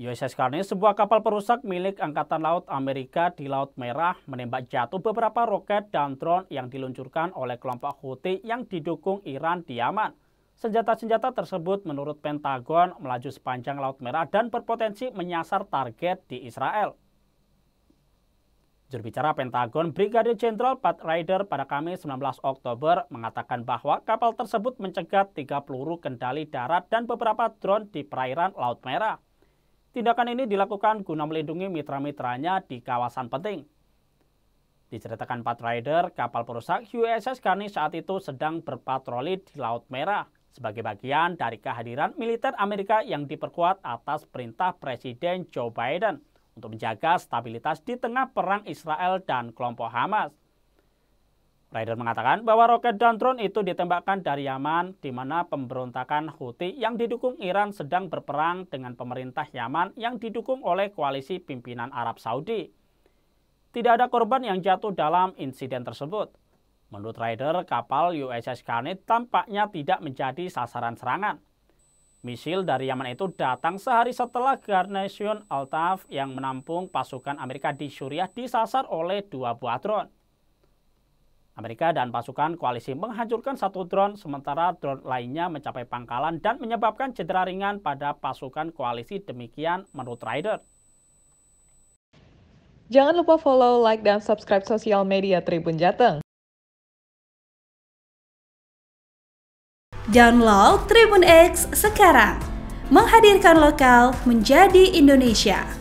USS Carnegie, sebuah kapal perusak milik Angkatan Laut Amerika di Laut Merah, menembak jatuh beberapa roket dan drone yang diluncurkan oleh kelompok Houthi yang didukung Iran di Yaman. Senjata-senjata tersebut menurut Pentagon melaju sepanjang Laut Merah dan berpotensi menyasar target di Israel. Juru bicara Pentagon Brigadir Jenderal Pat Ryder pada Kamis 19 Oktober mengatakan bahwa kapal tersebut mencegat 3 peluru kendali darat dan beberapa drone di perairan Laut Merah. Tindakan ini dilakukan guna melindungi mitra-mitranya di kawasan penting. Diceritakan Pat Rider, kapal perusak USS Garni saat itu sedang berpatroli di Laut Merah sebagai bagian dari kehadiran militer Amerika yang diperkuat atas perintah Presiden Joe Biden untuk menjaga stabilitas di tengah perang Israel dan kelompok Hamas. Raider mengatakan bahwa roket dan drone itu ditembakkan dari Yaman, di mana pemberontakan Houthi yang didukung Iran sedang berperang dengan pemerintah Yaman yang didukung oleh koalisi pimpinan Arab Saudi. Tidak ada korban yang jatuh dalam insiden tersebut. Menurut Raider, kapal USS Carnet tampaknya tidak menjadi sasaran serangan. Misil dari Yaman itu datang sehari setelah Garnison Altaf yang menampung pasukan Amerika di Suriah disasar oleh dua buah drone. Amerika dan pasukan koalisi menghancurkan satu drone, sementara drone lainnya mencapai pangkalan dan menyebabkan cedera ringan pada pasukan koalisi demikian menurut Ryder. Jangan lupa follow, like, dan subscribe sosial media Tribun Jateng. Download Tribun X sekarang. Menghadirkan lokal menjadi Indonesia.